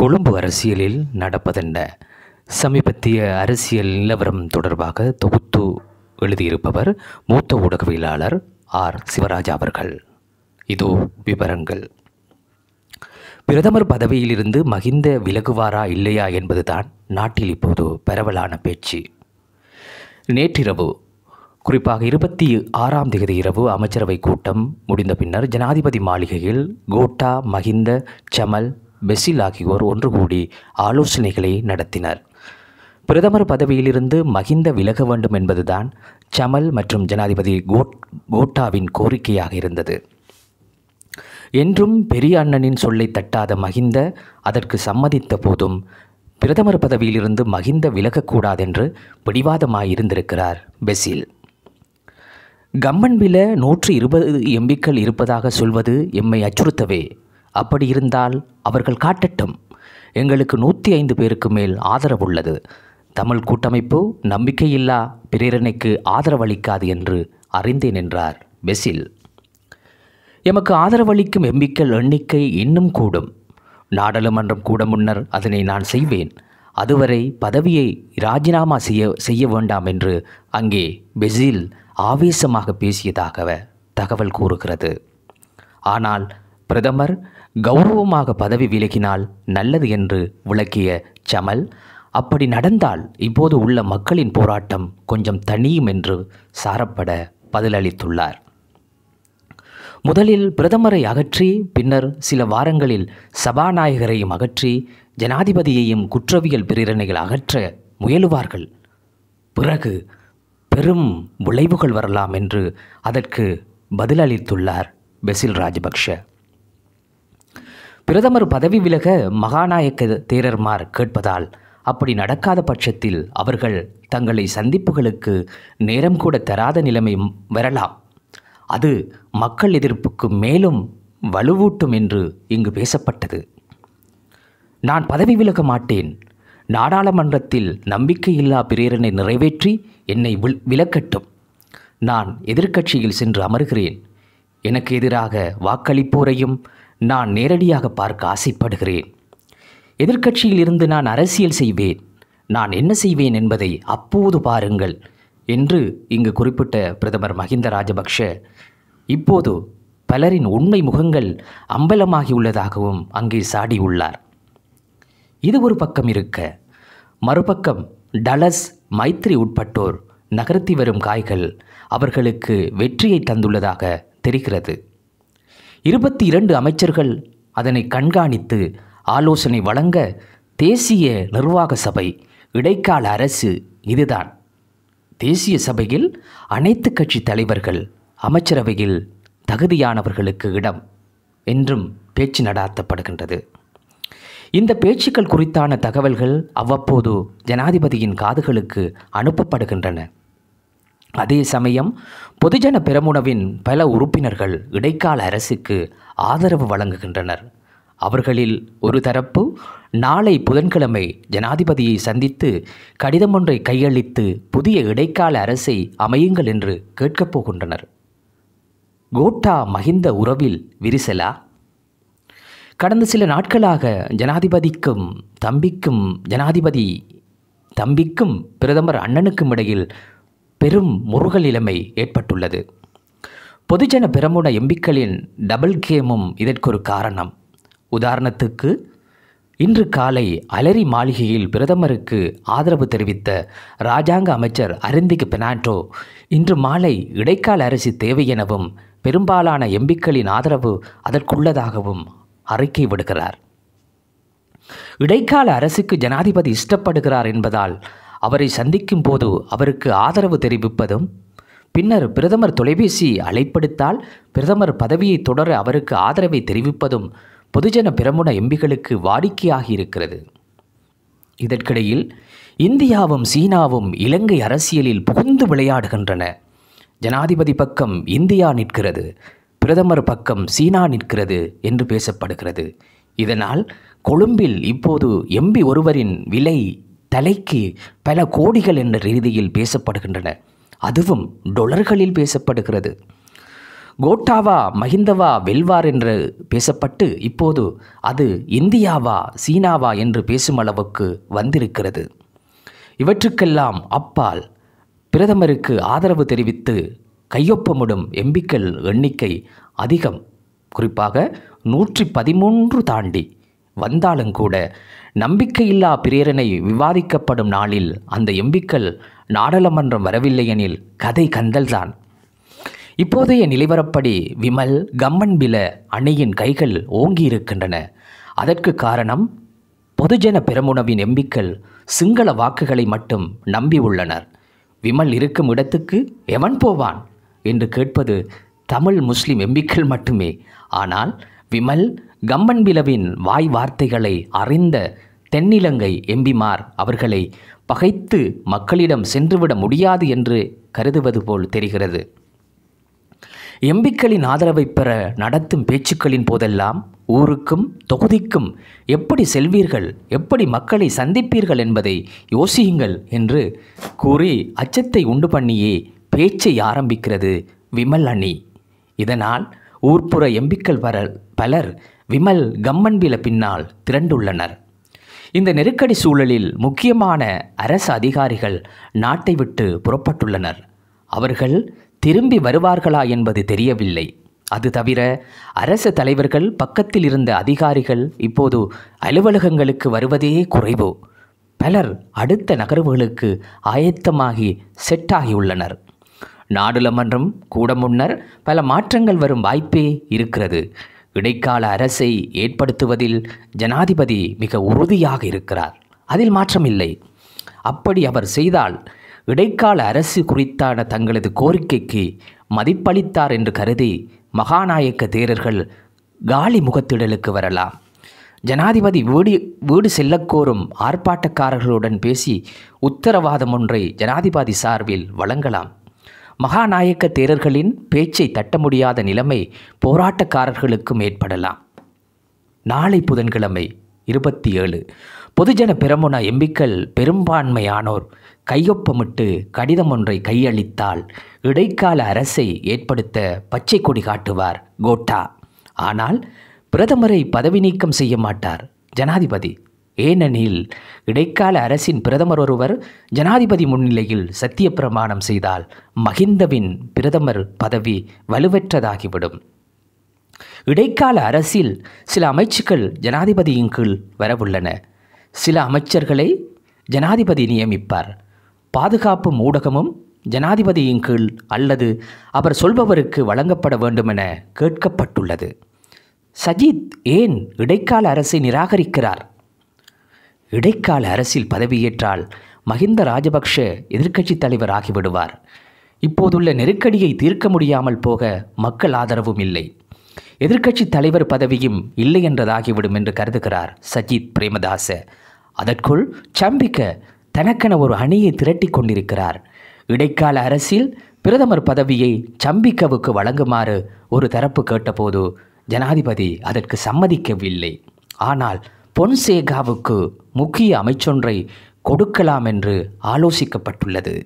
கொழும்பு அரசியலில் நடப்பதென்ன சமீபத்திய அரசியல் நிலவரம் தொடர்பாக தொகுத்து எழுதியிருப்பவர் மூத்த ஊடகவியலாளர் ஆர் சிவராஜா அவர்கள் இதோ விவரங்கள் பிரதமர் பதவியிலிருந்து மகிந்த விலகுவாரா இல்லையா என்பதுதான் நாட்டில் இப்போது பரவலான பேச்சு நேற்றிரவு குறிப்பாக இருபத்தி ஆறாம் தேதி இரவு அமைச்சரவை கூட்டம் முடிந்த பின்னர் ஜனாதிபதி மாளிகையில் கோட்டா மஹிந்த சமல் பெசில் ஆகியோர் ஒன்று கூடி ஆலோசனைகளை நடத்தினர் பிரதமர் பதவியிலிருந்து மகிந்த விலக வேண்டும் என்பதுதான் சமல் மற்றும் ஜனாதிபதி கோட் கோட்டாவின் கோரிக்கையாக இருந்தது என்றும் பெரிய அண்ணனின் சொல்லை தட்டாத மகிந்த அதற்கு சம்மதித்த போதும் பிரதமர் பதவியிலிருந்து மகிந்த விலகக்கூடாதென்று பிடிவாதமாயிருந்திருக்கிறார் பெசில் கம்மன் வில நூற்றி இருபது எம்பிக்கள் இருப்பதாக சொல்வது எம்மை அச்சுறுத்தவே அப்படி இருந்தால் அவர்கள் காட்டட்டும் எங்களுக்கு நூற்றி ஐந்து பேருக்கு மேல் ஆதரவு உள்ளது தமிழ் கூட்டமைப்பு நம்பிக்கையில்லா பிரேரணைக்கு ஆதரவளிக்காது என்று அறிந்தேன் என்றார் பெசில் எமக்கு ஆதரவளிக்கும் எம்பிக்கள் எண்ணிக்கை இன்னும் கூடும் நாடாளுமன்றம் கூட முன்னர் அதனை நான் செய்வேன் அதுவரை பதவியை ராஜினாமா செய்ய செய்ய வேண்டாம் என்று அங்கே பெசில் ஆவேசமாக பேசியதாகவே தகவல் கூறுகிறது ஆனால் பிரதமர் கௌரவமாக பதவி விலகினால் நல்லது என்று விளக்கிய சமல் அப்படி நடந்தால் இப்போது உள்ள மக்களின் போராட்டம் கொஞ்சம் தனியும் என்று சாரப்பட பதிலளித்துள்ளார் முதலில் பிரதமரை அகற்றி பின்னர் சில வாரங்களில் சபாநாயகரையும் அகற்றி ஜனாதிபதியையும் குற்றவியல் பிரேரணைகள் அகற்ற முயலுவார்கள் பிறகு பெரும் விளைவுகள் வரலாம் என்று அதற்கு பதிலளித்துள்ளார் பெசில் ராஜபக்ஷ பிரதமர் பதவி விலக மகாநாயக்க தேரர்மார் கேட்பதால் அப்படி நடக்காத பட்சத்தில் அவர்கள் தங்களை சந்திப்புகளுக்கு நேரம் கூட தராத நிலைமை வரலாம் அது மக்கள் எதிர்ப்புக்கு மேலும் வலுவூட்டும் என்று இங்கு பேசப்பட்டது நான் பதவி விலக மாட்டேன் நாடாளுமன்றத்தில் நம்பிக்கையில்லா பிரேரனை நிறைவேற்றி என்னை விலக்கட்டும் நான் எதிர்க்கட்சியில் சென்று அமர்கிறேன் எனக்கு எதிராக வாக்களிப்போரையும் நான் நேரடியாக பார்க்க ஆசைப்படுகிறேன் எதிர்க்கட்சியில் இருந்து நான் அரசியல் செய்வேன் நான் என்ன செய்வேன் என்பதை அப்போது பாருங்கள் என்று இங்கு குறிப்பிட்ட பிரதமர் மஹிந்த ராஜபக்ஷ இப்போது பலரின் உண்மை முகங்கள் அம்பலமாகியுள்ளதாகவும் அங்கே சாடியுள்ளார் இது ஒரு பக்கம் இருக்க மறுபக்கம் டலஸ் மைத்ரி உட்பட்டோர் நகர்த்தி வரும் காய்கள் அவர்களுக்கு வெற்றியை தந்துள்ளதாக தெரிகிறது இருபத்தி இரண்டு அமைச்சர்கள் அதனை கண்காணித்து ஆலோசனை வழங்க தேசிய நிர்வாக சபை இடைக்கால அரசு இதுதான் தேசிய சபையில் அனைத்து கட்சி தலைவர்கள் அமைச்சரவையில் தகுதியானவர்களுக்கு இடம் என்றும் பேச்சு நடாத்தப்படுகின்றது இந்த பேச்சுக்கள் குறித்தான தகவல்கள் அவ்வப்போது ஜனாதிபதியின் காதுகளுக்கு அனுப்பப்படுகின்றன அதே சமயம் பொதுஜன பெரமுனவின் பல உறுப்பினர்கள் இடைக்கால அரசுக்கு ஆதரவு வழங்குகின்றனர் அவர்களில் ஒரு தரப்பு நாளை புதன்கிழமை ஜனாதிபதியை சந்தித்து கடிதம் ஒன்றை கையளித்து புதிய இடைக்கால அரசை அமையுங்கள் என்று கேட்கப் போகின்றனர் கோட்டா மஹிந்த உறவில் விரிசலா கடந்த சில நாட்களாக ஜனாதிபதிக்கும் தம்பிக்கும் ஜனாதிபதி தம்பிக்கும் பிரதமர் அண்ணனுக்கும் இடையில் பெரும் முருகலிலமை ஏற்பட்டுள்ளது பொதுஜன பிரமுன எம்பிக்களின் டபுள் கேமும் இதற்கு ஒரு காரணம் உதாரணத்துக்கு இன்று காலை அலரி மாளிகையில் பிரதமருக்கு ஆதரவு தெரிவித்த ராஜாங்க அமைச்சர் அருந்திக் பெனாண்டோ இன்று மாலை இடைக்கால அரசு தேவை எனவும் பெரும்பாலான எம்பிக்களின் ஆதரவு அதற்குள்ளதாகவும் அறிக்கை விடுகிறார் இடைக்கால அரசுக்கு ஜனாதிபதி இஷ்டப்படுகிறார் என்பதால் அவரை சந்திக்கும் போது அவருக்கு ஆதரவு தெரிவிப்பதும் பின்னர் பிரதமர் தொலைபேசி அழைப்படுத்தால் பிரதமர் பதவியை தொடர அவருக்கு ஆதரவை தெரிவிப்பதும் பொதுஜன பிரமுன எம்பிகளுக்கு வாடிக்கையாகியிருக்கிறது இருக்கிறது இதற்கிடையில் இந்தியாவும் சீனாவும் இலங்கை அரசியலில் புகுந்து விளையாடுகின்றன ஜனாதிபதி பக்கம் இந்தியா நிற்கிறது பிரதமர் பக்கம் சீனா நிற்கிறது என்று பேசப்படுகிறது இதனால் கொழும்பில் இப்போது எம்பி ஒருவரின் விலை தலைக்கு பல கோடிகள் என்ற ரீதியில் பேசப்படுகின்றன அதுவும் டொலர்களில் பேசப்படுகிறது கோட்டாவா மஹிந்தவா வெல்வார் என்று பேசப்பட்டு இப்போது அது இந்தியாவா சீனாவா என்று பேசும் அளவுக்கு வந்திருக்கிறது இவற்றுக்கெல்லாம் அப்பால் பிரதமருக்கு ஆதரவு தெரிவித்து கையொப்பமிடும் எம்பிக்கள் எண்ணிக்கை அதிகம் குறிப்பாக நூற்றி பதிமூன்று தாண்டி வந்தாலும் கூட நம்பிக்கையில்லா பிரேரணை விவாதிக்கப்படும் நாளில் அந்த எம்பிக்கள் நாடாளுமன்றம் வரவில்லை எனில் கதை கந்தல்தான் இப்போதைய நிலைவரப்படி விமல் கம்மன் பில அணியின் கைகள் ஓங்கி இருக்கின்றன அதற்கு காரணம் பொதுஜன பெருமுனவின் எம்பிக்கள் சிங்கள வாக்குகளை மட்டும் நம்பியுள்ளனர் விமல் இருக்கும் இடத்துக்கு எவன் போவான் என்று கேட்பது தமிழ் முஸ்லிம் எம்பிக்கள் மட்டுமே ஆனால் விமல் கம்பன்பிலவின் வாய் வார்த்தைகளை அறிந்த தென்னிலங்கை எம்பிமார் அவர்களை பகைத்து மக்களிடம் சென்றுவிட முடியாது என்று கருதுவது போல் தெரிகிறது எம்பிக்களின் ஆதரவை பெற நடத்தும் பேச்சுக்களின் போதெல்லாம் ஊருக்கும் தொகுதிக்கும் எப்படி செல்வீர்கள் எப்படி மக்களை சந்திப்பீர்கள் என்பதை யோசியுங்கள் என்று கூறி அச்சத்தை உண்டு பண்ணியே பேச்சை ஆரம்பிக்கிறது விமல் அணி இதனால் ஊர்ப்புற எம்பிக்கள் வர பலர் விமல் கம்மன்பில பின்னால் திரண்டுள்ளனர் இந்த நெருக்கடி சூழலில் முக்கியமான அரசு அதிகாரிகள் நாட்டை விட்டு புறப்பட்டுள்ளனர் அவர்கள் திரும்பி வருவார்களா என்பது தெரியவில்லை அது தவிர அரசு தலைவர்கள் பக்கத்தில் இருந்த அதிகாரிகள் இப்போது அலுவலகங்களுக்கு வருவதே குறைவு பலர் அடுத்த நகர்வுகளுக்கு ஆயத்தமாகி செட்டாகியுள்ளனர் நாடாளுமன்றம் கூட முன்னர் பல மாற்றங்கள் வரும் வாய்ப்பே இருக்கிறது இடைக்கால அரசை ஏற்படுத்துவதில் ஜனாதிபதி மிக உறுதியாக இருக்கிறார் அதில் மாற்றமில்லை அப்படி அவர் செய்தால் இடைக்கால அரசு குறித்தான தங்களது கோரிக்கைக்கு மதிப்பளித்தார் என்று கருதி மகாநாயக்க தேரர்கள் காலி முகத்திடலுக்கு வரலாம் ஜனாதிபதி வீடு வீடு செல்லக்கோரும் ஆர்ப்பாட்டக்காரர்களுடன் பேசி உத்தரவாதம் ஒன்றை ஜனாதிபதி சார்பில் வழங்கலாம் மகாநாயக்க தேரர்களின் பேச்சை தட்ட முடியாத நிலைமை போராட்டக்காரர்களுக்கும் ஏற்படலாம் நாளை புதன்கிழமை இருபத்தி ஏழு பொதுஜன பெரமுன எம்பிக்கள் பெரும்பான்மையானோர் கையொப்பமிட்டு கடிதம் ஒன்றை கையளித்தால் இடைக்கால அரசை ஏற்படுத்த பச்சை கொடி காட்டுவார் கோட்டா ஆனால் பிரதமரை பதவி நீக்கம் செய்ய மாட்டார் ஜனாதிபதி ஏனெனில் இடைக்கால அரசின் பிரதமர் ஒருவர் ஜனாதிபதி முன்னிலையில் சத்திய பிரமாணம் செய்தால் மகிந்தவின் பிரதமர் பதவி வலுவற்றதாகிவிடும் இடைக்கால அரசில் சில அமைச்சுக்கள் ஜனாதிபதியின் கீழ் வரவுள்ளன சில அமைச்சர்களை ஜனாதிபதி நியமிப்பார் பாதுகாப்பு ஊடகமும் ஜனாதிபதியின் கீழ் அல்லது அவர் சொல்பவருக்கு வழங்கப்பட வேண்டுமென கேட்கப்பட்டுள்ளது சஜித் ஏன் இடைக்கால அரசை நிராகரிக்கிறார் இடைக்கால அரசில் பதவியேற்றால் மஹிந்த ராஜபக்ஷ எதிர்க்கட்சித் தலைவர் ஆகிவிடுவார் இப்போதுள்ள நெருக்கடியை தீர்க்க முடியாமல் போக மக்கள் ஆதரவும் இல்லை எதிர்க்கட்சித் தலைவர் பதவியும் இல்லை என்றதாகிவிடும் என்று கருதுகிறார் சஜித் பிரேமதாச அதற்குள் சம்பிக்க தனக்கென ஒரு அணியை திரட்டி கொண்டிருக்கிறார் இடைக்கால அரசில் பிரதமர் பதவியை சம்பிக்கவுக்கு வழங்குமாறு ஒரு தரப்பு கேட்டபோது ஜனாதிபதி அதற்கு சம்மதிக்கவில்லை ஆனால் பொன்சேகாவுக்கு முக்கிய அமைச்சொன்றை கொடுக்கலாம் என்று ஆலோசிக்கப்பட்டுள்ளது